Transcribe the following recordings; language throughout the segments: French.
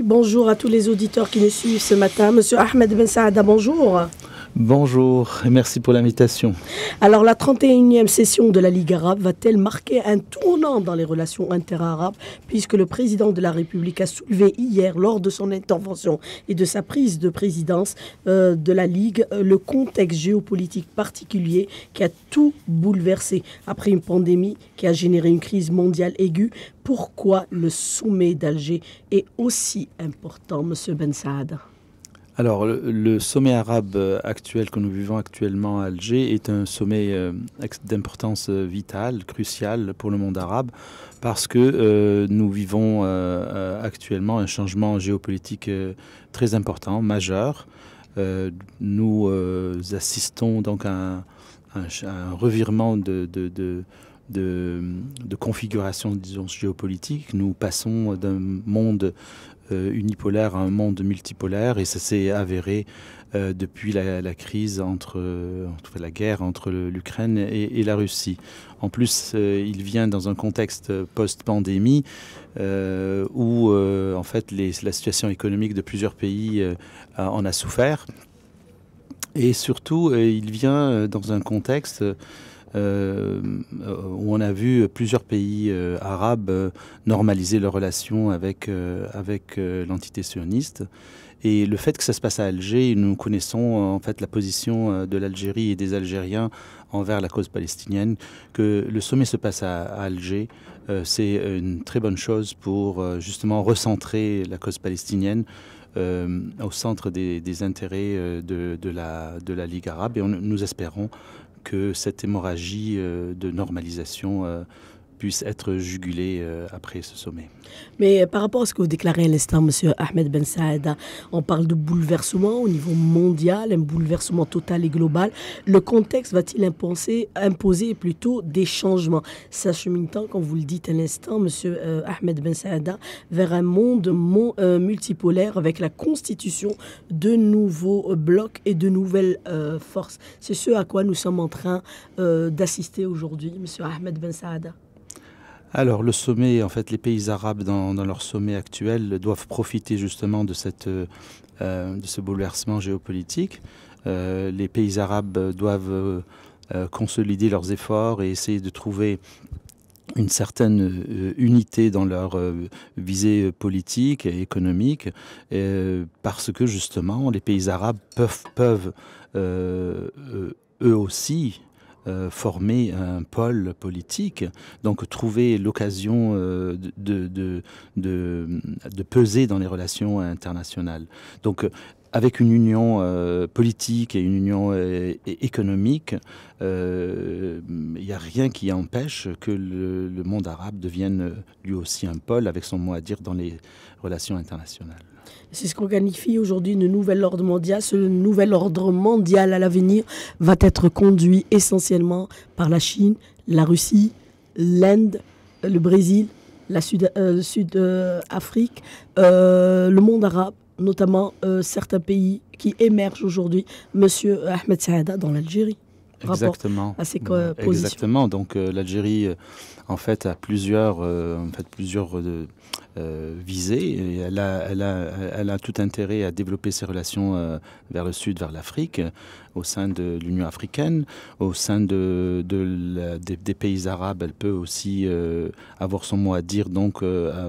Bonjour à tous les auditeurs qui nous suivent ce matin. Monsieur Ahmed Ben Saada, bonjour. Bonjour et merci pour l'invitation. Alors la 31e session de la Ligue arabe va-t-elle marquer un tournant dans les relations interarabes puisque le président de la République a soulevé hier lors de son intervention et de sa prise de présidence euh, de la Ligue euh, le contexte géopolitique particulier qui a tout bouleversé après une pandémie qui a généré une crise mondiale aiguë pourquoi le sommet d'Alger est aussi important, M. Ben Saad alors, le, sommet arabe euh, actuel que nous vivons actuellement à Alger est un sommet euh, d'importance euh, vitale, cruciale pour le monde arabe, parce que nous vivons actuellement un changement géopolitique très important, majeur. nous assistons donc à un, revirement de, de, de, configuration, disons, géopolitique. Nous passons d'un monde euh, unipolaire à un monde multipolaire et ça s'est avéré euh, depuis la, crise entre euh, la guerre entre l'Ukraine et, la Russie. En plus, il vient dans un contexte post-pandémie où en fait la situation économique de plusieurs pays en a souffert. Et surtout, il vient dans un contexte euh, où on a vu plusieurs pays euh, arabes euh, normaliser leurs relations avec, avec l'entité sioniste. Et le fait que ça se passe à Alger, nous connaissons en fait la position de l'Algérie et des Algériens envers la cause palestinienne. Que le sommet se passe à, Alger, c'est une très bonne chose pour justement recentrer la cause palestinienne. au centre des, intérêts de, la, de, la, Ligue arabe et nous espérons que cette hémorragie euh, de normalisation euh, puisse être jugulés euh, après ce sommet. Mais par rapport à ce que vous déclarez à l'instant, Monsieur Ahmed Ben Saada, on parle de bouleversement au niveau mondial, un bouleversement total et global. Le contexte va-t-il imposer, imposer plutôt des changements s'acheminant, comme vous le dites à l'instant, Monsieur Ahmed Ben Saada, vers un monde euh, multipolaire avec la constitution de nouveaux blocs et de nouvelles euh, forces. C'est ce à quoi nous sommes en train d'assister aujourd'hui, Monsieur Ahmed Ben Saada. Alors le sommet, en fait, les pays arabes dans, leur sommet actuel doivent profiter justement de, euh, ce bouleversement géopolitique. Euh, les pays arabes doivent euh, consolider leurs efforts et essayer de trouver une certaine unité dans leur visée politique et économique, parce que justement, les pays arabes peuvent eux aussi euh, former un pôle politique, donc trouver l'occasion euh, de, de, peser dans les relations internationales. Donc avec une union euh, politique et une union économique, il n'y a rien qui empêche que le monde arabe devienne lui aussi un pôle avec son mot à dire dans les relations internationales. C'est ce qu'on qualifie aujourd'hui de nouvel ordre mondial. Ce nouvel ordre mondial à l'avenir va être conduit essentiellement par la Chine, la Russie, l'Inde, le Brésil, la Sud-Afrique, euh, euh, euh, le monde arabe, notamment certains pays qui émergent aujourd'hui. Monsieur Ahmed Saada dans l'Algérie. Exactement. À Exactement. Donc l'Algérie, en fait, a plusieurs, en fait, plusieurs euh, visée. elle, a, elle, a, tout intérêt à développer ses relations euh, vers le sud, vers l'Afrique, euh, au sein de l'Union africaine, au sein de, des, pays arabes. Elle peut aussi avoir son mot à dire donc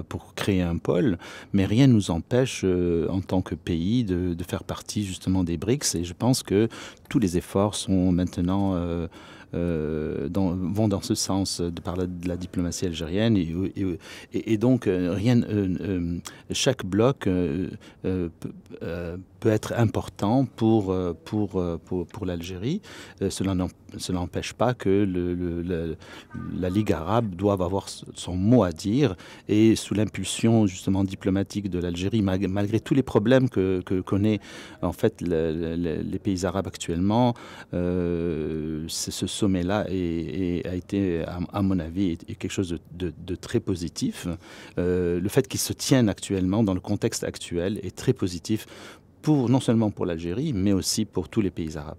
pour créer un pôle. Mais rien ne nous empêche en tant que pays de, de, faire partie justement des BRICS. Et je pense que tous les efforts sont maintenant euh, vont dans ce sens de parler de la diplomatie algérienne. Et, et, et donc, euh, rien, euh, chaque bloc peut être important pour, euh, euh, pour, pour, l'Algérie. Euh, cela n'empêche pas que le, la Ligue arabe doive avoir son mot à dire et sous l'impulsion justement diplomatique de l'Algérie, malgré tous les problèmes que, que connaît en fait les pays arabes actuellement, ce sommet-là a été, à, mon avis, quelque chose de, très positif. le fait qu'il se tienne actuellement dans le contexte actuel est très positif non seulement pour l'Algérie, mais aussi pour tous les pays arabes.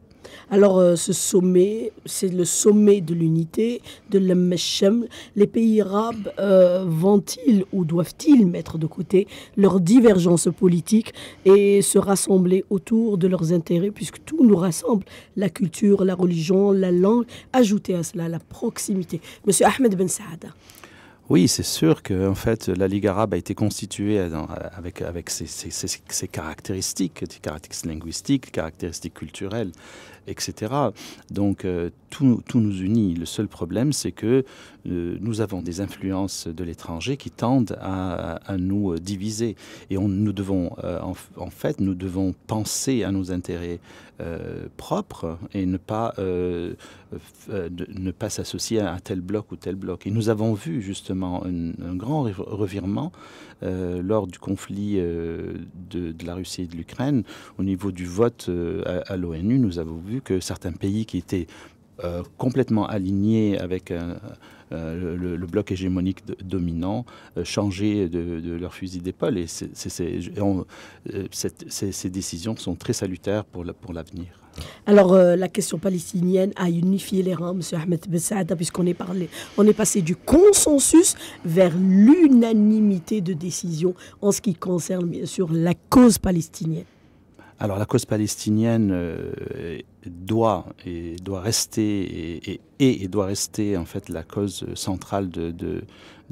Alors euh, ce sommet, c'est le sommet de l'unité, de l'Emmeshem. Les pays arabes euh, vont-ils ou doivent-ils mettre de côté leurs divergences politiques et se rassembler autour de leurs intérêts puisque tout nous rassemble, la culture, la religion, la langue, ajouter à cela la proximité. Monsieur Ahmed Ben Saada. Oui, c'est sûr que en fait, la Ligue arabe a été constituée avec, ses, caractéristiques, caractéristiques linguistiques, caractéristiques culturelles etc. Donc euh, tout, nous unit. Le seul problème, c'est que euh, nous avons des influences de l'étranger qui tendent à, nous euh, diviser. Et on, nous devons, en, fait, nous devons penser à nos intérêts propres et ne pas, ne pas s'associer à tel bloc ou tel bloc. Et nous avons vu justement un grand revirement euh, lors du conflit euh, de, la Russie et de l'Ukraine, au niveau du vote euh, à, l'ONU, nous avons vu que certains pays qui étaient complètement alignés avec le, bloc hégémonique dominant changeaient de, leur fusil d'épaule. Et, ces, décisions sont très salutaires pour l'avenir. Alors, euh, la question palestinienne a unifié les rangs, M. Ahmed Bessaada, puisqu'on est, parlé, on est passé du consensus vers l'unanimité de décision en ce qui concerne, bien sûr, la cause palestinienne. Alors, la cause palestinienne euh, doit, et doit rester, et, et, doit rester, en fait, la cause centrale de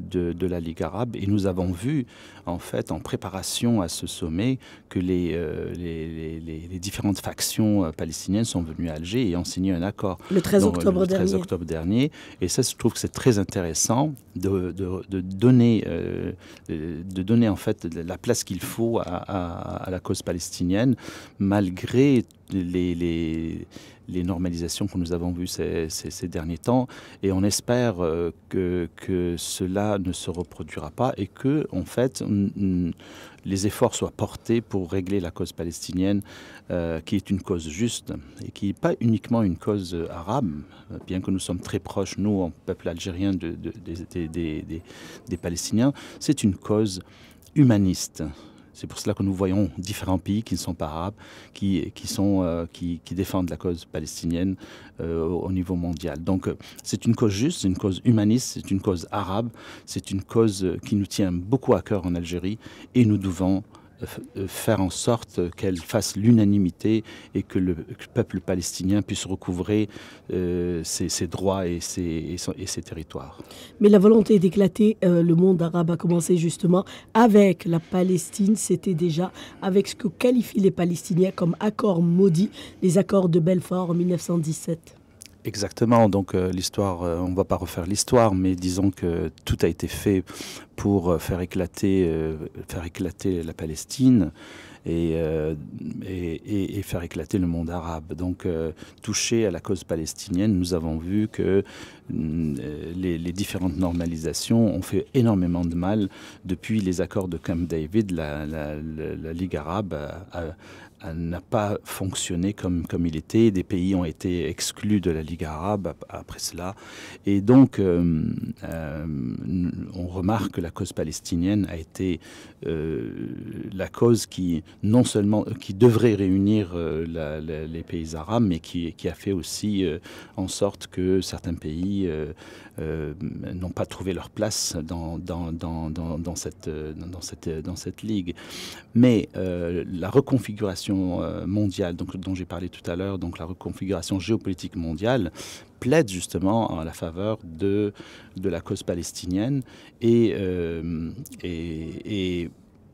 de, la Ligue arabe. Et nous avons vu, en fait, en préparation à ce sommet, que les, euh, les, différentes factions euh, palestiniennes sont venues à Alger et ont signé un accord. Le 13 octobre, dernier. Et ça, je trouve que c'est très intéressant de, donner, euh, de donner, en fait, la place qu'il faut à la cause palestinienne, malgré les, normalisations que nous avons vues ces, derniers temps. Et on espère euh, que, cela ne se reproduira pas et que, en fait, les efforts soient portés pour régler la cause palestinienne, euh, qui est une cause juste et qui n'est pas uniquement une cause arabe, bien que nous sommes très proches, nous, en peuple algérien, des, des, des Palestiniens. C'est une cause humaniste. C'est pour cela que nous voyons différents pays qui ne sont pas arabes, qui, euh, défendent la cause palestinienne euh, au niveau mondial. Donc euh, c'est une cause juste, c'est une cause humaniste, c'est une cause arabe, c'est une cause qui nous tient beaucoup à cœur en Algérie et nous devons faire en sorte qu'elle fasse l'unanimité et que le, peuple palestinien puisse recouvrer euh, ses, droits et ses, et, ses, territoires. Mais la volonté d'éclater euh, le monde arabe a commencé justement avec la Palestine, c'était déjà avec ce que qualifient les Palestiniens comme accord maudit, les accords de Belfort en 1917. Exactement. Donc euh, l'histoire, euh, on ne va pas refaire l'histoire, mais disons que tout a été fait pour euh, faire éclater, faire éclater la Palestine et, et, faire éclater le monde arabe. Donc touché à la cause palestinienne, nous avons vu que mm, les, différentes normalisations ont fait énormément de mal depuis les accords de Camp David. La, Ligue arabe n'a pas fonctionné comme, comme il était. Des pays ont été exclus de la Ligue arabe après cela. Et donc, euh, euh, on remarque que la cause palestinienne a été euh, la cause qui, non seulement, qui devrait réunir les pays arabes, mais qui, qui a fait aussi en sorte que certains pays n'ont pas trouvé leur place dans, dans, dans, dans cette, cette, cette, ligue. Mais la reconfiguration euh, mondiale donc, dont j'ai parlé tout à l'heure, donc la reconfiguration géopolitique mondiale, plaide justement à la faveur de, de la cause palestinienne et, euh, et,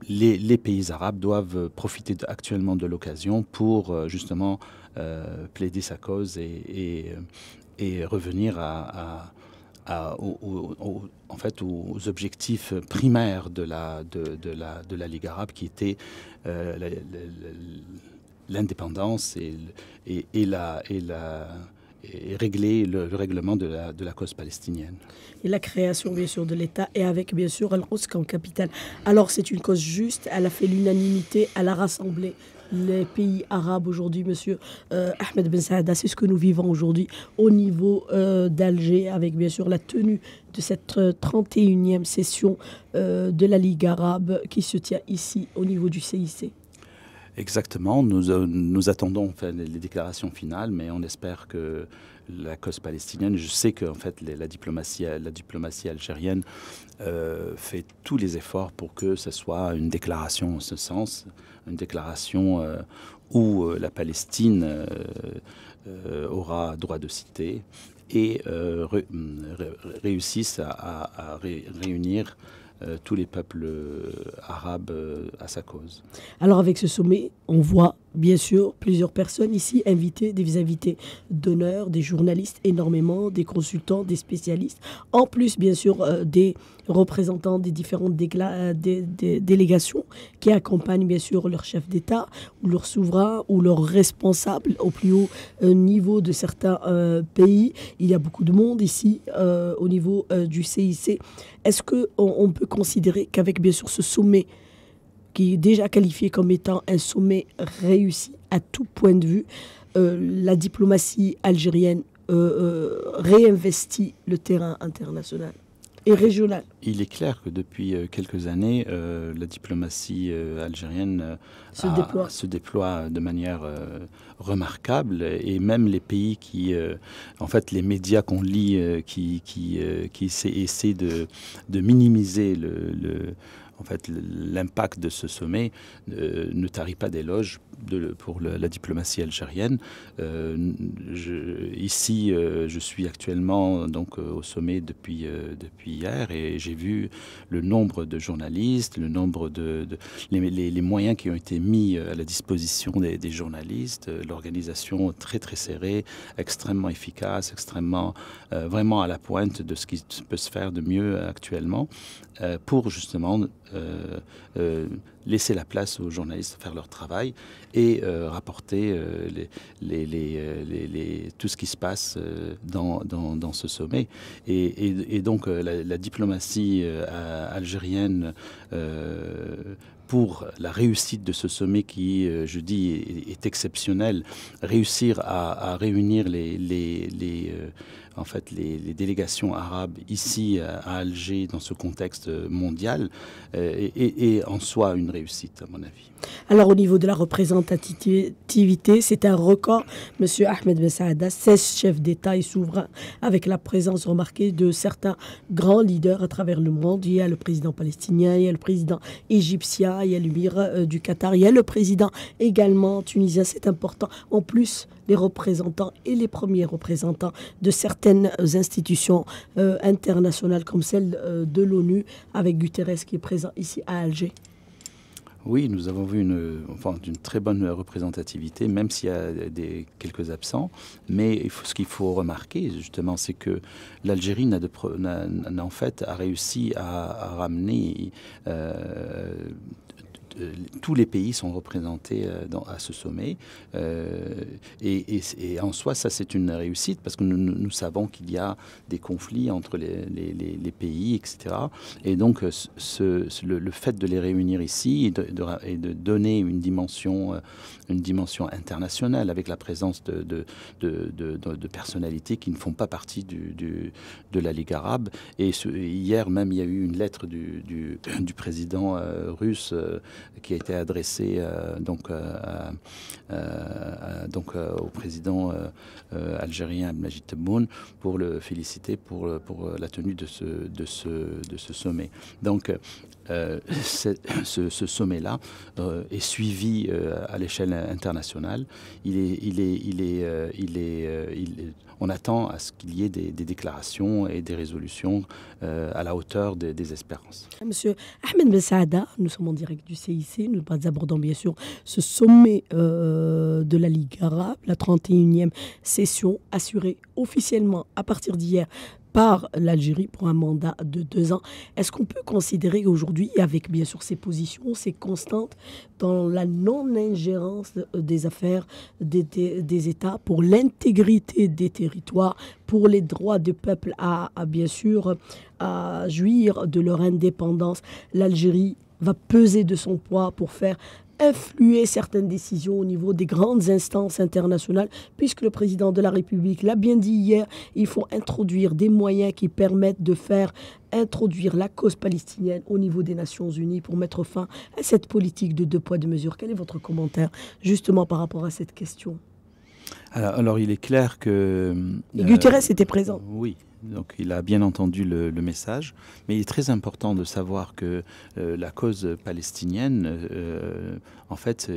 les, pays arabes doivent profiter actuellement de l'occasion pour euh, justement plaider sa cause et, et revenir à, en fait, aux objectifs primaires de la, de, de, la, de la Ligue arabe, qui était euh, l'indépendance et, et, régler le, règlement de la, de la, cause palestinienne. Et la création, bien sûr, de l'État et avec, bien sûr, Al-Quds comme capitale. Alors, c'est une cause juste, elle a fait l'unanimité, elle a rassemblé les pays arabes aujourd'hui, monsieur euh, Ahmed Ben Saada, c'est ce que nous vivons aujourd'hui au niveau euh, d'Alger, avec bien sûr la tenue de cette 31e euh, session euh, de la Ligue arabe qui se tient ici au niveau du CIC Exactement, nous, euh, attendons les déclarations finales, mais on espère que la cause palestinienne, je sais que en fait, la, diplomatie, algérienne fait tous les efforts pour que ce soit une déclaration en ce sens, une déclaration où la Palestine aura droit de citer, et euh, réussissent à, réunir euh, tous les peuples euh, arabes à sa cause. Alors avec ce sommet, on voit bien sûr plusieurs personnes ici invitées, des invités d'honneur, des journalistes énormément, des consultants, des spécialistes, en plus bien sûr euh, des représentants des différentes euh, des, délégations qui accompagnent bien sûr leur chef d'État ou leur souverain ou leurs responsables au plus haut euh, niveau de certains pays. Il y a beaucoup de monde ici au niveau du CIC. Est-ce qu'on on peut considérer qu'avec bien sûr ce sommet, qui est déjà qualifié comme étant un sommet réussi à tout point de vue. Euh, la diplomatie algérienne euh, euh, réinvestit le terrain international et régional. Il est clair que depuis quelques années, la diplomatie algérienne se, déploie. de manière remarquable et même les pays qui, en fait, les médias qu'on lit qui, qui, essaient, de, minimiser le en fait, l'impact de ce sommet euh, ne tarit pas d'éloges pour la, diplomatie algérienne. Euh, je, ici, euh, je suis actuellement donc euh, au sommet depuis depuis hier et j'ai vu le nombre de journalistes, le nombre de, les, moyens qui ont été mis à la disposition des, des journalistes, l'organisation très très serrée, extrêmement efficace, extrêmement vraiment à la pointe de ce qui peut se faire de mieux actuellement pour justement laisser la place aux journalistes faire leur travail et euh, rapporter euh, euh, tout ce qui se passe dans, ce sommet. Et, donc la, diplomatie algérienne pour la réussite de ce sommet qui, je dis, est, exceptionnel, réussir à, réunir les, en fait les, délégations arabes ici euh, à Alger dans ce contexte mondial est, euh, en soi une réussite à mon avis. Alors au niveau de la représentativité, c'est un record. Monsieur Ahmed Ben Saada, 16 chefs d'État et souverains avec la présence remarquée de certains grands leaders à travers le monde. Il y a le président palestinien, il y a le président égyptien, il y a l'émir euh, du Qatar, il y a le président également tunisien. C'est important. En plus, les représentants et les premiers représentants de certaines institutions euh, internationales comme celle euh, de l'ONU avec Guterres qui est présent ici à Alger oui, nous avons vu une, enfin, très bonne représentativité, même s'il y a des, quelques absents. Mais ce qu'il faut remarquer, justement, c'est que l'Algérie n'a, en fait a réussi à, ramener euh, euh, tous les pays sont représentés euh, dans, à ce sommet. Euh, et, en soi, ça, c'est une réussite parce que nous, savons qu'il y a des conflits entre les, pays, etc. Et donc, ce, le, fait de les réunir ici et de donner une dimension une dimension internationale avec la présence de, de, de, personnalités qui ne font pas partie du, de la Ligue arabe. Et hier même, il y a eu une lettre du, du président euh, russe euh, qui a été adressée euh, donc, donc au président algérien Abdelmajid Tebboune pour le féliciter pour, pour la tenue de ce, de ce, de ce sommet. Donc, euh, ce, sommet-là euh, est suivi euh, à l'échelle internationale. Il est, il est, il est, il est, on attend à ce qu'il y ait des, déclarations et des résolutions à la hauteur des, des, espérances. Monsieur Ahmed Ben nous sommes en direct du CIC, nous abordons bien sûr ce sommet de la Ligue arabe, la 31e session assurée officiellement à partir d'hier par l'Algérie pour un mandat de deux ans. Est-ce qu'on peut considérer aujourd'hui, avec bien sûr ses positions, ses constantes, dans la non-ingérence des affaires des, des, États, pour l'intégrité des territoires, pour les droits des peuples à, à bien sûr à jouir de leur indépendance, l'Algérie va peser de son poids pour faire influer certaines décisions au niveau des grandes instances internationales, puisque le président de la République l'a bien dit hier, il faut introduire des moyens qui permettent de faire introduire la cause palestinienne au niveau des Nations Unies pour mettre fin à cette politique de deux poids, deux mesures. Quel est votre commentaire justement par rapport à cette question alors, il est clair que... Guterres euh, était présent. Oui, donc il a bien entendu le, message, mais il est très important de savoir que euh, la cause palestinienne, euh, en fait,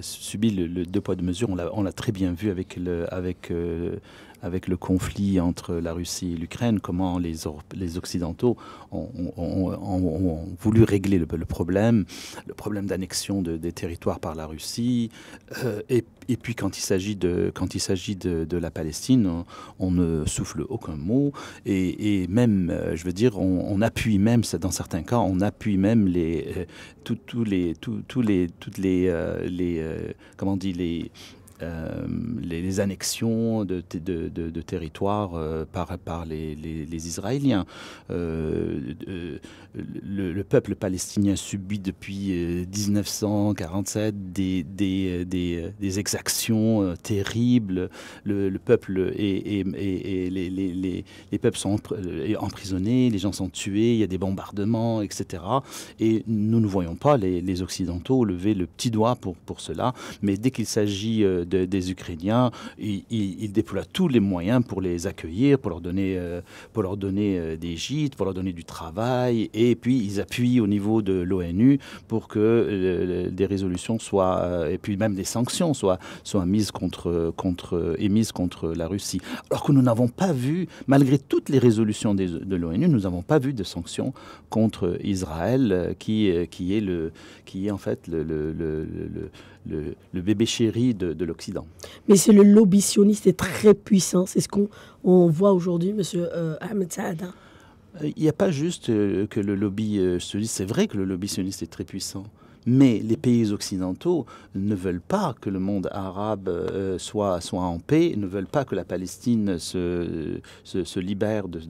subit le, deux poids deux mesures. On l'a très bien vu avec le, avec, euh, avec le conflit entre la Russie et l'Ukraine, comment les, les Occidentaux ont, voulu régler le, problème, le problème d'annexion des territoires par la Russie, et et puis quand il s'agit de, quand il s'agit de, la Palestine, on, ne souffle aucun mot. Et, même, euh, je veux dire, on, appuie même, dans certains cas, on appuie même les, euh, tous les, tous les, toutes les, euh, les comment les euh, les, annexions de, de, territoires euh, par, par les, Israéliens. Euh, le, peuple palestinien subit depuis 1947 des, des, exactions terribles. Le, peuple et, les, peuples sont emprisonnés, les gens sont tués, il y a des bombardements, etc. Et nous ne voyons pas les, Occidentaux lever le petit doigt pour, pour cela. Mais dès qu'il s'agit de des Ukrainiens. Il, déploient déploie tous les moyens pour les accueillir, pour leur donner, euh, pour leur donner euh, des gîtes, pour leur donner du travail. Et puis, ils appuient au niveau de l'ONU pour que euh, des résolutions soient, et puis même des sanctions soient, soient mises contre, contre, émises contre la Russie. Alors que nous n'avons pas vu, malgré toutes les résolutions de l'ONU, nous n'avons pas vu de sanctions contre Israël, qui, qui, est, le, qui est en fait le le, bébé chéri de, l'Occident. Mais c'est le lobby sioniste est très puissant. C'est ce qu'on voit aujourd'hui, M. Euh, Ahmed Saad. Hein. Euh, il n'y a pas juste euh, que le lobby sioniste. C'est vrai que le lobby sioniste est très puissant. Mais les pays occidentaux ne veulent pas que le monde arabe euh, soit, soit en paix, ne veulent pas que la Palestine se, libère de,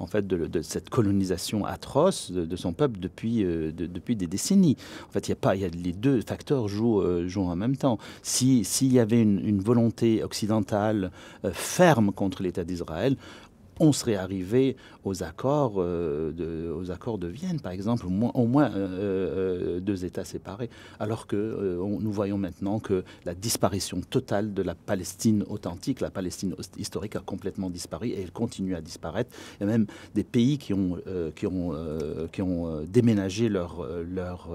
en fait, de, cette colonisation atroce de, son peuple depuis, euh, depuis des décennies. En fait, il y a pas, y a, les deux facteurs jouent, euh, en même temps. S'il y avait une volonté occidentale ferme contre l'État d'Israël, on serait arrivé aux accords, euh, de, aux accords de Vienne, par exemple, au moins, euh, euh, deux États séparés, alors que nous voyons maintenant que la disparition totale de la Palestine authentique, la Palestine historique a complètement disparu et elle continue à disparaître. Il y a même des pays qui ont, qui ont, qui ont déménagé leur... leur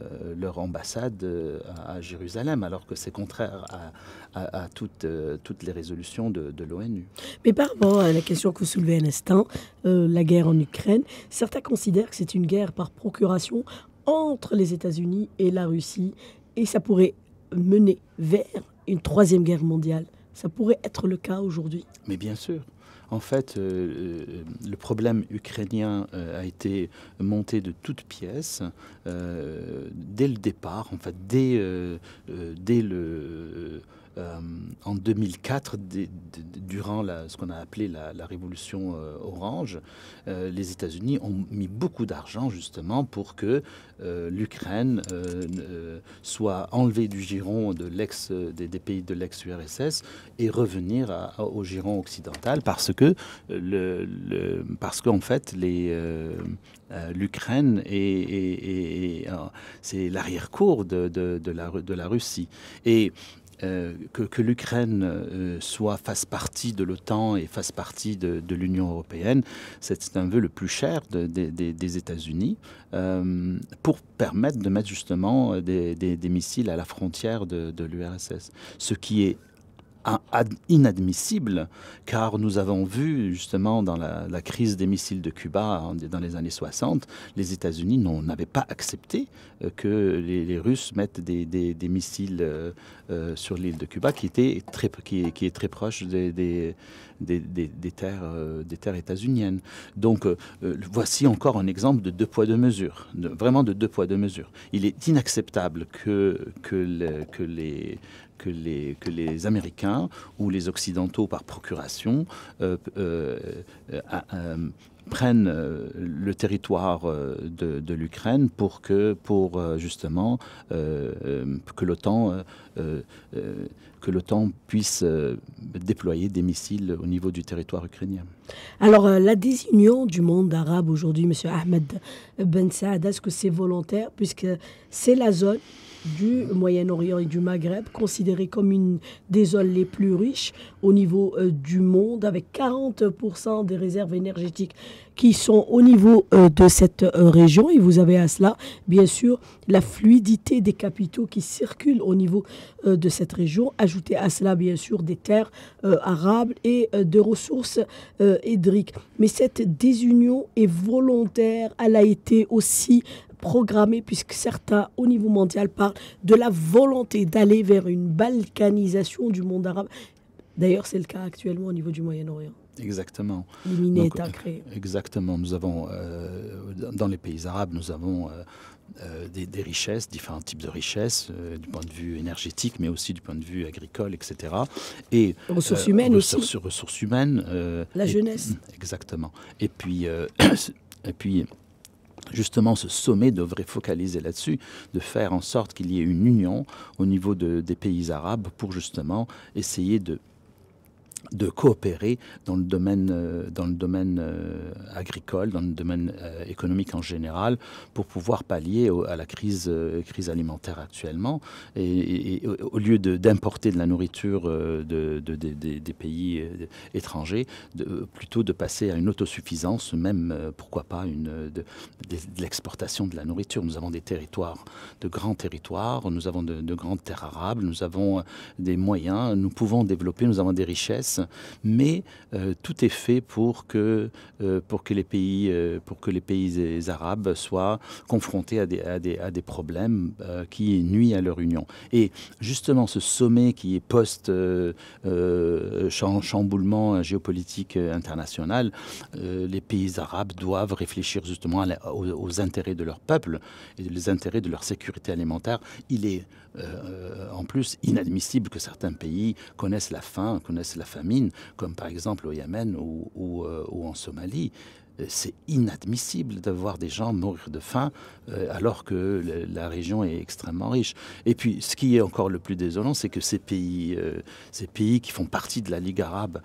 euh, leur ambassade euh, à, Jérusalem, alors que c'est contraire à, toutes, euh, toutes, les résolutions de, l'ONU. Mais par rapport à la question que vous soulevez à l'instant, la guerre en Ukraine, certains considèrent que c'est une guerre par procuration entre les États-Unis et la Russie, et ça pourrait mener vers une troisième guerre mondiale. Ça pourrait être le cas aujourd'hui. Mais bien sûr. En fait, euh, euh, le problème ukrainien euh, a été monté de toutes pièces dès le départ, en fait, dès, dès le euh, en 2004, durant la, ce qu'on a appelé la, révolution euh, orange, euh, les États-Unis ont mis beaucoup d'argent justement pour que l'Ukraine soit enlevée du giron de l'ex, des, pays de l'ex-URSS et revenir au giron occidental parce que le, parce qu'en fait les l'Ukraine est c'est l'arrière-cour de, la, de la Russie. Et euh, que, l'Ukraine euh, soit fasse partie de l'OTAN et fasse partie de, l'Union européenne, c'est un vœu le plus cher des États-Unis euh, pour permettre de mettre justement des, missiles à la frontière de l'URSS, ce qui est inadmissible, car nous avons vu justement dans la, crise des missiles de Cuba dans les années 60, les États-Unis n'avaient pas accepté que les, Russes mettent des missiles euh, sur l'île de Cuba, qui, était très, qui, qui est très proche des, des, des, terres, euh, des terres états-uniennes. Donc, euh, voici encore un exemple de deux poids, deux mesures, vraiment de deux poids, deux mesures. Il est inacceptable que, que, que les, que les, que les Américains ou les Occidentaux par procuration prennent euh, le territoire euh, de, l'Ukraine pour que, pour euh, justement, que l'OTAN que l'OTAN puisse déployer des missiles au niveau du territoire ukrainien. Alors, la désunion du monde arabe aujourd'hui, M. Ahmed Ben Saad, est-ce que c'est volontaire puisque c'est la zone du Moyen-Orient et du Maghreb, considérée comme une des zones les plus riches au niveau euh, du monde, avec 40% des réserves énergétiques qui sont au niveau euh, de cette euh, région. Et vous avez à cela, bien sûr, la fluidité des capitaux qui circulent au niveau de cette région. Ajoutez à cela, bien sûr, des terres arables et de ressources hydriques. Mais cette désunion est volontaire, elle a été aussi programmé, puisque certains au niveau mondial parlent de la volonté d'aller vers une balkanisation du monde arabe. D'ailleurs, c'est le cas actuellement au niveau du Moyen-Orient. Exactement. E-, exactement. Nous avons, euh, dans les pays arabes, nous avons euh, euh, des, richesses, différents types de richesses, du point de vue énergétique, mais aussi du point de vue agricole, etc. Et ressources humaines aussi. Ressources humaines. La jeunesse. Exactement. Et puis, et puis Justement, ce sommet devrait focaliser là-dessus, de faire en sorte qu'il y ait une union au niveau des pays arabes pour justement essayer de de coopérer dans le domaine, euh, dans le domaine euh, agricole, dans le domaine euh, économique en général, pour pouvoir pallier à la crise, crise alimentaire actuellement. Et, au lieu d'importer de, la nourriture de, des pays étrangers, plutôt de passer à une autosuffisance, même, pourquoi pas, de, l'exportation de la nourriture. Nous avons des territoires, de grands territoires, nous avons de grandes terres arables, nous avons des moyens, nous pouvons développer, nous avons des richesses mais euh, tout est fait pour que, euh, pour que, les, pays, euh, pour que les pays arabes soient confrontés à des, à des, à problèmes qui nuisent à leur union. Et justement, ce sommet qui est post-chamboulement géopolitique international, les pays arabes doivent réfléchir justement aux, intérêts de leur peuple et les intérêts de leur sécurité alimentaire. Il est en plus inadmissible que certains pays connaissent la faim, connaissent la faim comme par exemple au Yémen ou, euh, en Somalie euh, c'est inadmissible de voir des gens mourir de faim euh, alors que la région est extrêmement riche. Et puis, ce qui est encore le plus désolant, c'est que ces pays, ces pays qui font partie de la Ligue arabe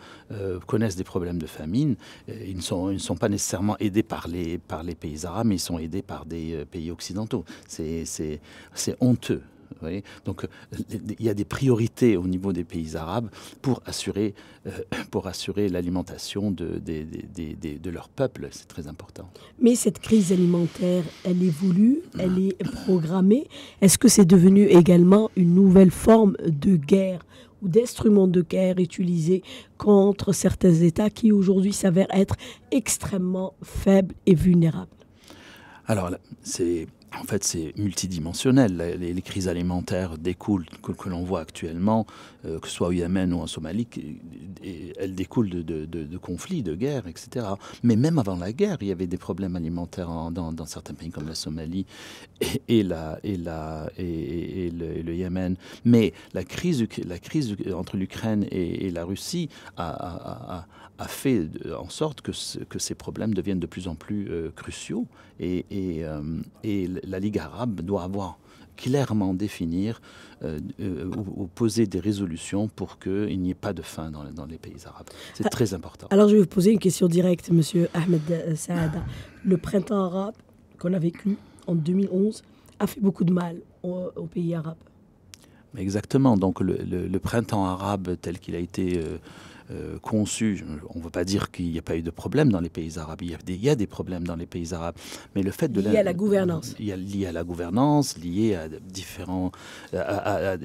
connaissent des problèmes de famine. Ils ne, sont, sont pas nécessairement aidés par les, par les pays arabes, mais ils sont aidés par des pays occidentaux. C'est honteux. Donc euh, il y a des priorités au niveau des pays arabes pour assurer, euh, pour assurer l'alimentation de, leur peuple. C'est très important. Mais cette crise alimentaire, elle est voulue, ah. elle est programmée. Est-ce que c'est devenu également une nouvelle forme de guerre ou d'instrument de guerre utilisé contre certains États qui aujourd'hui s'avèrent être extrêmement faibles et vulnérables Alors, c'est en fait, c'est multidimensionnel. Les, crises alimentaires découlent, que, l'on voit actuellement, euh, que ce soit au Yémen ou en Somalie, et elles découlent de, conflits, de guerres, etc. Mais même avant la guerre, il y avait des problèmes alimentaires dans, certains pays comme la Somalie et, et, et le, Yémen. Mais la crise, la crise entre l'Ukraine et, la Russie a, fait en sorte que, que ces problèmes deviennent de plus en plus euh, cruciaux. Et, et euh, la Ligue arabe doit avoir clairement définir euh, euh, ou, poser des résolutions pour qu'il n'y ait pas de fin dans, les pays arabes. C'est ah, très important. Alors je vais vous poser une question directe, Monsieur Ahmed Saada. Le printemps arabe qu'on a vécu en 2011 a fait beaucoup de mal aux, pays arabes. Exactement. Donc le, printemps arabe tel qu'il a été... Euh, euh, conçu. On ne veut pas dire qu'il n'y a pas eu de problème dans les pays arabes. Il y, a des, problèmes dans les pays arabes. Mais le fait de lié la, à la gouvernance. Il y a, lié à la gouvernance, lié à différents,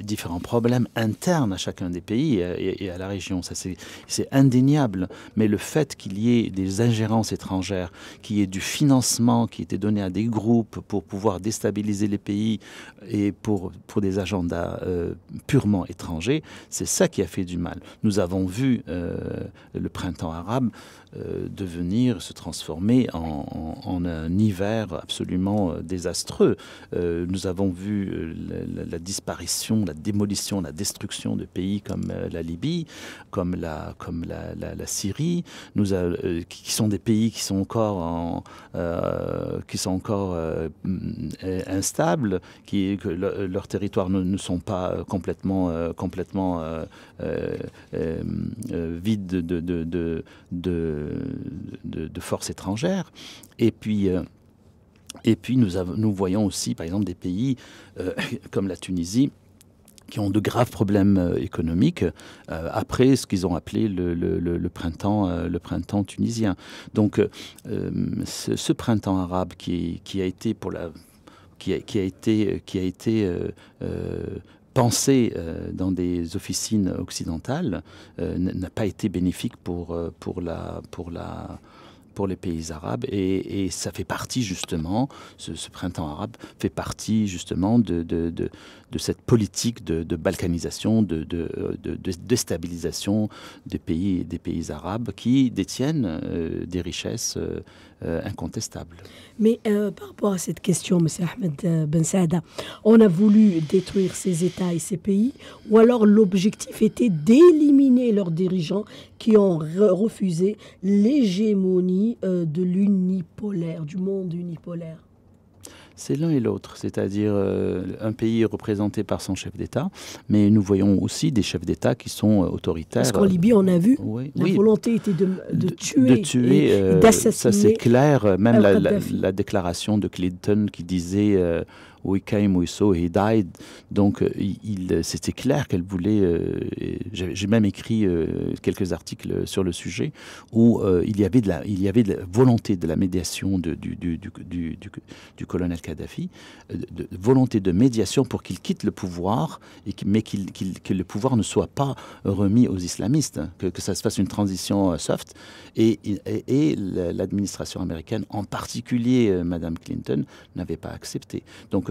différents problèmes internes à chacun des pays et, à la région. Ça, c'est indéniable. Mais le fait qu'il y ait des ingérences étrangères, qu'il y ait du financement qui était donné à des groupes pour pouvoir déstabiliser les pays et pour, pour des agendas euh, purement étrangers, c'est ça qui a fait du mal. Nous avons vu euh, le printemps arabe, euh, devenir, se transformer en, un hiver absolument euh, désastreux. nous avons vu la, disparition, la démolition, la destruction de pays comme la Libye, comme la, comme la, Syrie, nous qui sont des pays qui sont encore, en, qui sont encore instables, qui, que leurs territoires ne, sont pas complètement, complètement euh, vide de, de, de, de, forces étrangères. Et puis. Euh, et puis nous, nous voyons aussi, par exemple, des pays euh, comme la Tunisie qui ont de graves problèmes économiques après ce qu'ils ont appelé le, le, le printemps, le printemps tunisien. Donc ce, ce, printemps arabe qui, qui, a été pour la qui qui a été, qui a été Penser euh, dans des officines occidentales euh, n'a pas été bénéfique pour, euh, pour, la, pour, la, pour les pays arabes. Et, ça fait partie justement, ce, printemps arabe fait partie justement de, de cette politique de, balkanisation, euh, de, déstabilisation des pays, des pays arabes qui détiennent euh, des richesses euh, incontestables. Mais par rapport à cette question, M. Ahmed Ben Saada, on a voulu détruire ces États et ces pays, ou alors l'objectif était d'éliminer leurs dirigeants qui ont refusé l'hégémonie de l'unipolaire, du monde unipolaire c'est l'un et l'autre, c'est-à-dire euh, un pays représenté par son chef d'État, mais nous voyons aussi des chefs d'État qui sont euh, autoritaires. Parce qu'en Libye, on a vu, la volonté était de, tuer, euh, d'assassiner. Ça c'est clair, même la, déclaration de Clinton qui disait où came, où saw, he died. Donc, euh, il, c'était clair qu'elle voulait. Euh, j'ai même écrit euh, quelques articles sur le sujet où il y avait de la, il y avait de volonté de la médiation du, du, du, du, colonel Kadhafi, de, volonté de médiation pour qu'il quitte le pouvoir, et mais qu'il que le pouvoir ne soit pas remis aux islamistes, hein, que, ça se fasse une transition soft. Et, et, et l'administration américaine, en particulier Madame Clinton, n'avait pas accepté. Donc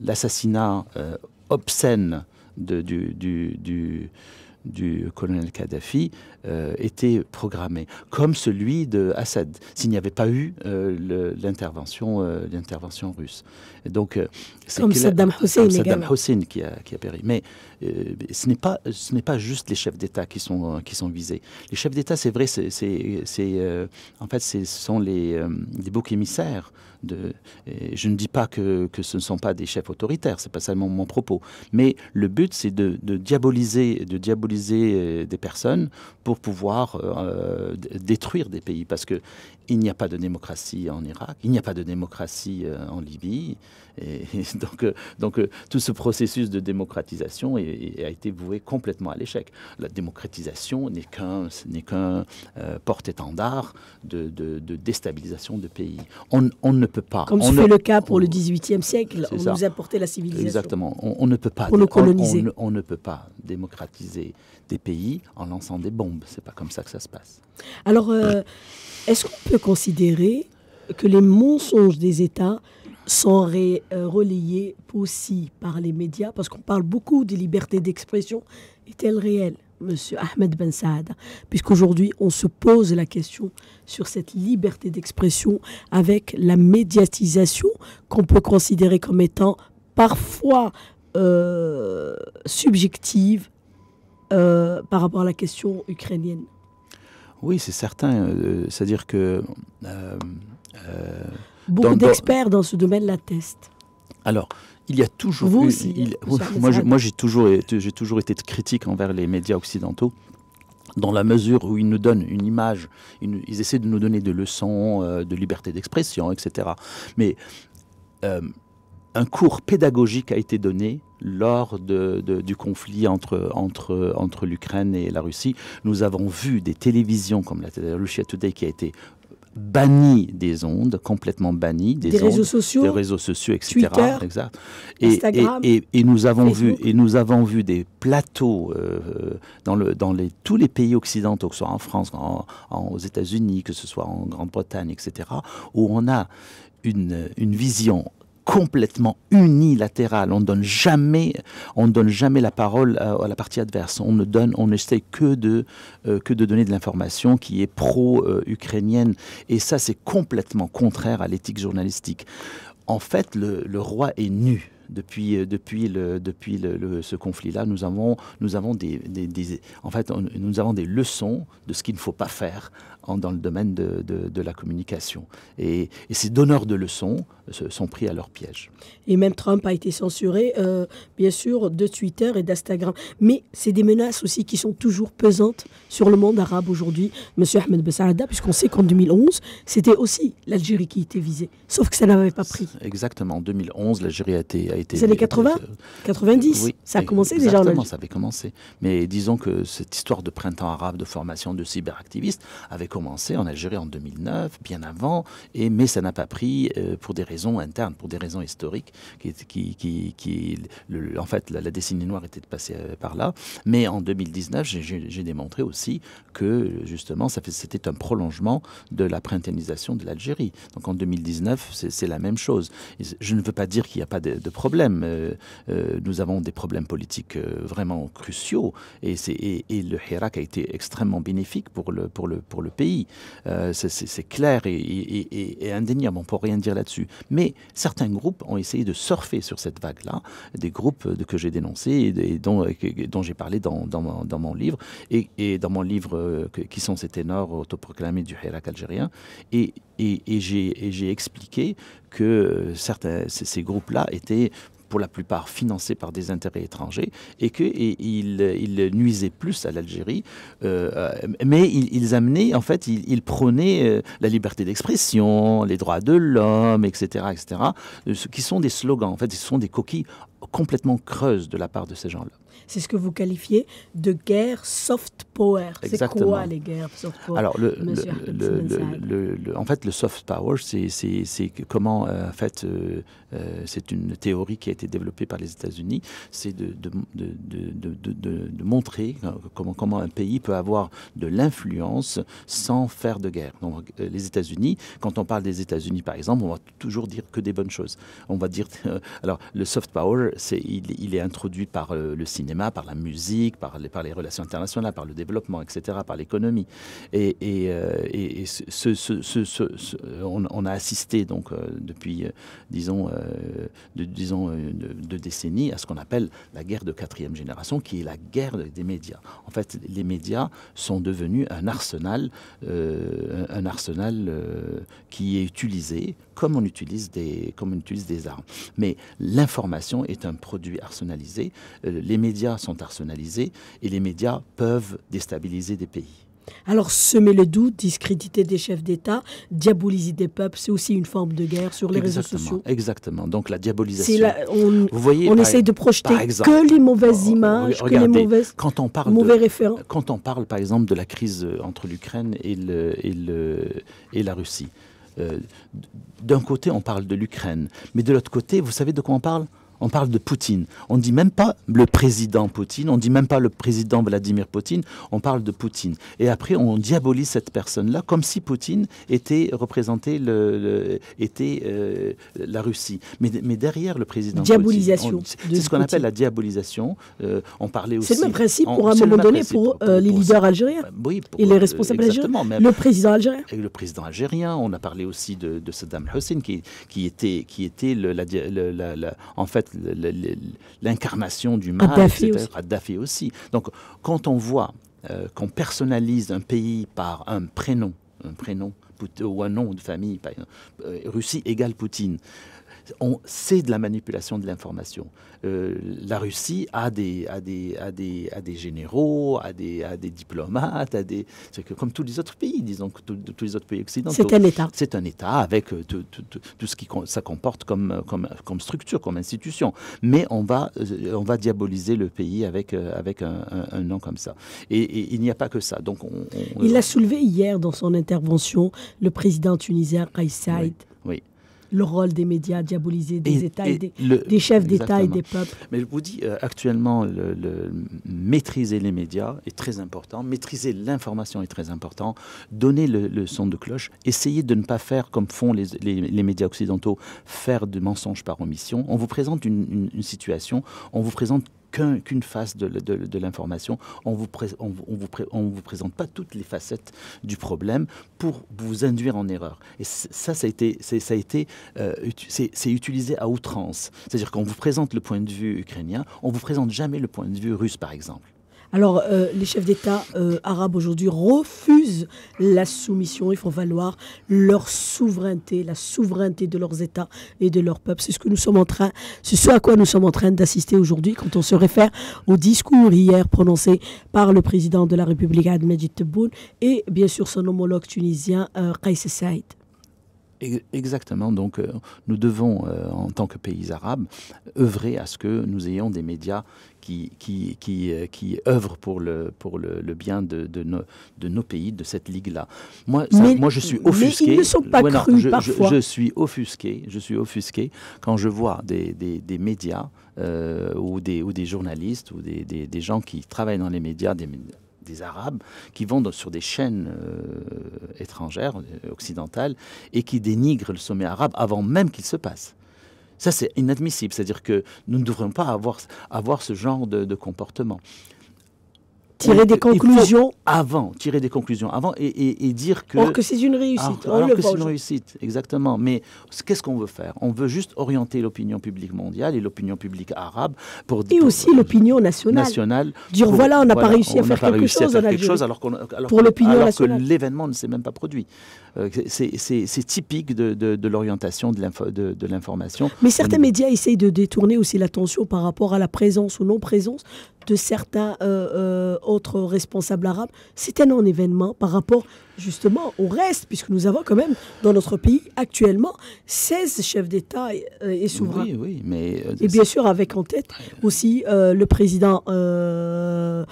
l'assassinat obscène du, colonel Kadhafi euh, était programmé, comme celui de Assad, s'il n'y avait pas eu euh, l'intervention, euh, l'intervention russe. donc, c'est comme Saddam Hussein, Saddam Hussein qui a, qui péri. Mais ce n'est pas, ce n'est pas juste les chefs d'État qui sont qui sont visés. Les chefs d'État, c'est vrai, c'est, en fait, ce sont les des boucs émissaires. De, je ne dis pas que, que, ce ne sont pas des chefs autoritaires, c'est pas seulement mon propos. Mais le but, c'est de diaboliser, de diaboliser des personnes pour pouvoir euh, détruire des pays. Parce que il n'y a pas de démocratie en Irak, il n'y a pas de démocratie euh, en Libye. Et, donc, euh, donc tout ce processus de démocratisation a été voué complètement à l'échec. La démocratisation n'est qu'un qu'un porte-étendard de, déstabilisation de pays. On, ne peut pas. Comme ce fut le cas pour le le XVIIIe siècle, on nous a porté la civilisation. Exactement. On, ne peut pas. Pour coloniser. on ne peut pas démocratiser des pays en lançant des bombes. C'est pas comme ça que ça se passe. Alors, euh, est-ce qu'on peut considérer que les mensonges des États sont euh, relayés aussi par les médias Parce qu'on parle beaucoup des libertés d'expression. Est-elle réelle Monsieur Ahmed Ben Saad, puisqu'aujourd'hui on se pose la question sur cette liberté d'expression avec la médiatisation qu'on peut considérer comme étant parfois euh, subjective, euh, par rapport à la question ukrainienne Oui, c'est certain. Euh, c'est-à-dire que... Euh, Beaucoup d'experts dans ce domaine l'attestent. Alors, il y a toujours Vous aussi, moi, j'ai toujours, toujours été critique envers les médias occidentaux dans la mesure où ils nous donnent une image, ils essaient de nous donner des leçons de liberté d'expression, etc. Mais un cours pédagogique a été donné lors de, du conflit entre, entre, entre l'Ukraine et la Russie. Nous avons vu des télévisions comme la Russia Today qui a été bannie des ondes, complètement bannie des, ondes, réseaux sociaux, des réseaux sociaux, etc. Twitter, Et, Instagram, et, nous avons vu et nous avons vu des plateaux euh, dans le dans les tous les pays occidentaux, que ce soit en France, aux États-Unis, que ce soit en Grande-Bretagne, etc. Où on a une, une, vision complètement unilatéral. On ne donne jamais, on donne jamais la parole à, la partie adverse. On ne donne, on n'essaie que de euh, que de donner de l'information qui est pro-ukrainienne. Et ça, c'est complètement contraire à l'éthique journalistique. En fait, le, roi est nu depuis, euh, depuis, le, depuis ce conflit-là, nous avons, nous avons des, des, en fait, nous avons des leçons de ce qu'il ne faut pas faire dans le domaine de, la communication. Et, et c'est de leçons sont pris à leur piège. Et même Trump a été censuré, euh, bien sûr, de Twitter et d'Instagram. Mais c'est des menaces aussi qui sont toujours pesantes sur le monde arabe aujourd'hui, Monsieur Ahmed Bessaada, puisqu'on sait qu'en 2011, c'était aussi l'Algérie qui était visée, sauf que ça n'avait pas pris. Exactement, en 2011, l'Algérie a été... A été Les 80 90 euh, Ça a commencé déjà Exactement, ça avait commencé. Mais disons que cette histoire de printemps arabe, de formation de cyberactivistes, avait commencé en Algérie en 2009, bien avant, et, mais ça n'a pas pris euh, pour des raisons raisons internes, pour des raisons historiques, qui, qui, qui, en fait, la, décennie noire était de passer euh, par là. Mais en 2019, j'ai démontré aussi que justement, c'était un prolongement de la printanisation de l'Algérie. Donc en 2019, c'est la même chose. Je ne veux pas dire qu'il n'y a pas de, problème. Euh, euh, nous avons des problèmes politiques vraiment cruciaux et, c'est et le Hirak a été extrêmement bénéfique pour le, pour le, pour le pays. c'est clair et, et, indéniable, on ne peut rien dire là-dessus. Mais certains groupes ont essayé de surfer sur cette vague-là, des groupes que j'ai dénoncés et, dont, j'ai parlé dans, mon, livre, et, dans mon livre euh, Qui sont ces ténors autoproclamés du Hirak algérien. Et, j'ai expliqué que euh, certains, ces groupes-là étaient pour la plupart financés par des intérêts étrangers, et qu'ils il nuisaient plus à l'Algérie. Euh, euh, mais ils, amenaient, en fait, ils, ils prônaient euh, la liberté d'expression, les droits de l'homme, etc., etc., qui sont des slogans, en fait, ce sont des coquilles complètement creuses de la part de ces gens-là. C'est ce que vous qualifiez de guerre soft power. C'est quoi les guerres soft power Alors, le, en fait, le soft power, c'est comment, euh, en fait, euh, euh, c'est une théorie qui a été développée par les États-Unis, c'est de, de, montrer comment, comment un pays peut avoir de l'influence sans faire de guerre. Donc, les États-Unis, quand on parle des États-Unis, par exemple, on va toujours dire que des bonnes choses. On va dire, alors, le soft power, c'est il, il est introduit par le cinéma par la musique, par les, par les relations internationales, par le développement, etc., par l'économie. Et, ce, on, a assisté donc euh, depuis, euh, disons, euh, de, disons décennies à ce qu'on appelle la guerre de quatrième génération, qui est la guerre des médias. En fait, les médias sont devenus un arsenal, un arsenal qui est utilisé comme on utilise des, comme on utilise des armes. Mais l'information est un produit arsenalisé, euh, les médias sont arsenalisés et les médias peuvent déstabiliser des pays. Alors semer le doute, discréditer des chefs d'État, diaboliser des peuples, c'est aussi une forme de guerre sur les réseaux sociaux. Exactement. Donc la diabolisation. on, Vous voyez, on essaye de projeter que les mauvaises oh, oh, images, que les mauvaises, quand on parle mauvais référents. Quand on parle par exemple de la crise euh, entre l'Ukraine et, le, et, le, et la Russie, euh, d'un côté, on parle de l'Ukraine, mais de l'autre côté, vous savez de quoi on parle on parle de Poutine. On ne dit même pas le président Poutine, on ne dit même pas le président Vladimir Poutine, on parle de Poutine. Et après, on diabolise cette personne-là comme si Poutine était représenté le, était euh, la Russie. Mais, mais, derrière le président diabolisation c'est ce qu'on appelle la diabolisation. Euh, on parlait aussi. C'est le même principe pour un moment donné pour, euh, les leaders algériens. Bah oui, pour, et les responsables algériens. le président algérien. le président algérien. On a parlé aussi de, Saddam Hussein qui, qui était qui était le, la, en fait l'incarnation du mal, c'est aussi. Donc quand on voit euh, qu'on personnalise un pays par un prénom, un prénom ou un nom de famille, euh, Russie égale Poutine on sait de la manipulation de l'information. Euh, la Russie a des, généraux, a des, diplomates, a des, que comme tous les autres pays, disons, tous, tous les autres pays occidentaux. C'est un État. C'est un État avec euh, tout, ce qui ça comporte euh, comme, structure, comme institution. Mais on va, on va diaboliser le pays avec, avec un, nom comme ça. Et, il n'y a pas que ça. Donc Il a soulevé hier dans son intervention le président tunisien Kais oui le rôle des médias diabolisés, des États, des, chefs d'État et des peuples. Mais je vous dis, euh, actuellement, le, maîtriser les médias est très important, maîtriser l'information est très important, donner le, son de cloche, essayer de ne pas faire comme font les, les, médias occidentaux, faire du mensonge par omission. On vous présente une situation, on vous présente qu'une face de, l'information. On ne vous, présente pas toutes les facettes du problème pour vous induire en erreur. Et ça, ça a été, ça a été, euh, c'est utilisé à outrance. C'est-à-dire qu'on vous présente le point de vue ukrainien, on vous présente jamais le point de vue russe, par exemple. Alors, euh, les chefs d'État euh, arabes aujourd'hui refusent la soumission. Ils font valoir leur souveraineté, la souveraineté de leurs États et de leurs peuples. C'est ce que nous sommes en train, c'est ce à quoi nous sommes en train d'assister aujourd'hui quand on se réfère au discours hier prononcé par le président de la République, Ahmed Tebboune, et bien sûr son homologue tunisien, euh, Saïd. Exactement. Donc, euh, nous devons, euh, en tant que pays arabe, œuvrer à ce que nous ayons des médias qui, qui, qui, euh, œuvrent pour le, pour le, bien de, nos, de nos pays, de cette ligue-là. Moi, moi, je suis offusqué. ils ne sont pas crus je, parfois. Je, suis offusqué. Je suis offusqué quand je vois des, médias ou des, ou, des, journalistes ou des, gens qui travaillent dans les médias, des médias des Arabes qui vont sur des chaînes euh, étrangères, euh, occidentales, et qui dénigrent le sommet arabe avant même qu'il se passe. Ça, c'est inadmissible. C'est-à-dire que nous ne devrions pas avoir, avoir ce genre de comportement tirer des conclusions avant, tirer des conclusions avant et, dire que. Alors que c'est une ah, réussite. Alors, que c'est une réussite, exactement. Mais qu'est-ce qu'on veut faire On veut juste orienter l'opinion publique mondiale et l'opinion publique arabe pour. Et aussi l'opinion nationale. nationale. Dire voilà, on n'a pas réussi à faire quelque chose quelque chose alors, pour l'opinion que l'événement ne s'est même pas produit. Euh, c'est typique de, l'orientation de l'information. Mais certains médias essayent de détourner aussi l'attention par rapport à la présence ou non-présence de certains euh, euh, autres responsables arabes, c'était un événement par rapport justement au reste, puisque nous avons quand même dans notre pays actuellement 16 chefs d'État euh, et, souverains. Oui, oui, mais, euh, et bien sûr avec en tête aussi euh, le président Guterres,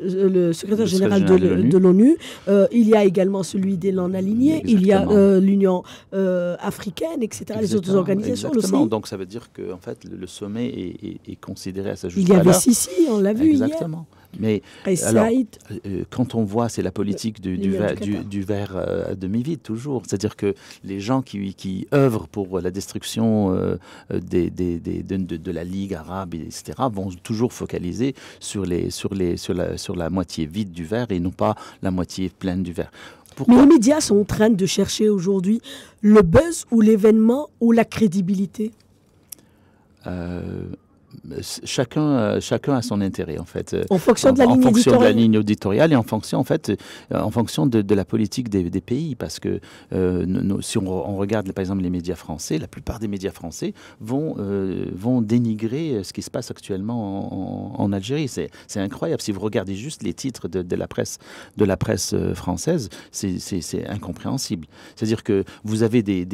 le secrétaire général de, l'ONU. il y a également celui des Aligné. alignés il y a l'Union africaine, etc., les autres organisations. Exactement, donc ça veut dire que en fait, le sommet est, considéré à sa juste valeur. Il y avait Sissi, on l'a vu Exactement. Mais alors, euh, quand on voit, c'est la politique du, ver, du, verre euh, à demi-vide toujours. C'est-à-dire que les gens qui, œuvrent pour la destruction euh, des, de, la Ligue arabe, etc., vont toujours focaliser sur, les, sur, les, sur, la, moitié vide du verre et non pas la moitié pleine du verre. Mais les médias sont en train de chercher aujourd'hui le buzz ou l'événement ou la crédibilité euh, chacun, euh, chacun a son intérêt en fait. Euh, en fonction de la, ligne, auditoriale et en fonction en fait, en fonction de, la politique des, pays, parce que si on, regarde par exemple les médias français, la plupart des médias français vont vont dénigrer ce qui se passe actuellement en, Algérie. C'est incroyable. Si vous regardez juste les titres de, la presse de la presse française, c'est incompréhensible. C'est-à-dire que vous avez des,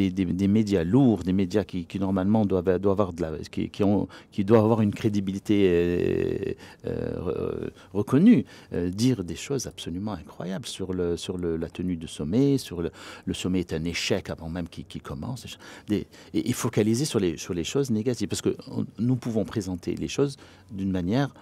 médias lourds, des médias qui, normalement doivent, doivent avoir de la qui ont qui doivent avoir une crédibilité euh, euh, euh, reconnue, dire des choses absolument incroyables sur, le, sur la tenue du sommet, sur le, le, sommet est un échec avant même qu'il commence, et, focaliser sur les, sur les choses négatives, parce que nous pouvons présenter les choses d'une manière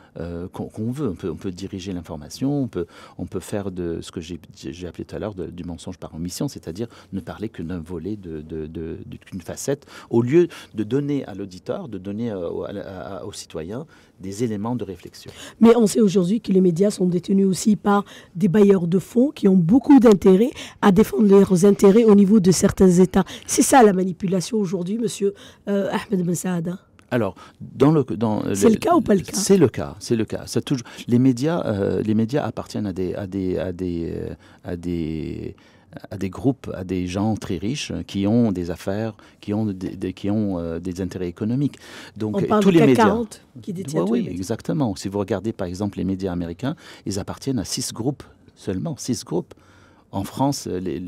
qu'on veut. On peut, on peut diriger l'information, on peut, on peut faire de ce que j'ai appelé tout à l'heure du mensonge par omission, c'est-à-dire ne parler que d'un volet, d'une de, facette, au lieu de donner à l'auditeur, de donner à euh, aux citoyens des éléments de réflexion. Mais on sait aujourd'hui que les médias sont détenus aussi par des bailleurs de fonds qui ont beaucoup d'intérêt à défendre leurs intérêts au niveau de certains États. C'est ça la manipulation aujourd'hui, monsieur euh, Ahmed Ben alors, dans le, dans c'est le, cas ou pas le cas C'est le cas, c'est le cas. Ça toujours, les médias, euh, les médias appartiennent à des, à des, à des, à des à des groupes, à des gens très riches qui ont des affaires, qui ont des, euh, intérêts économiques. Donc On tous les médias. qui détiennent oui, exactement. Si vous regardez par exemple les médias américains, ils appartiennent à six groupes seulement, six groupes. En France, le,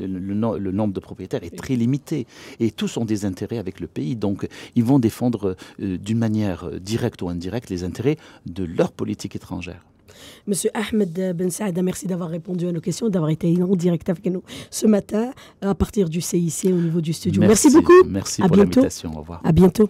nombre de propriétaires est très limité et tous ont des intérêts avec le pays. Donc, ils vont défendre euh, d'une manière euh, directe ou indirecte les intérêts de leur politique étrangère. Monsieur Ahmed Ben Saada, merci d'avoir répondu à nos questions, d'avoir été en direct avec nous ce matin à partir du CIC au niveau du studio. Merci, beaucoup. Merci à pour l'invitation. Au revoir. À bientôt.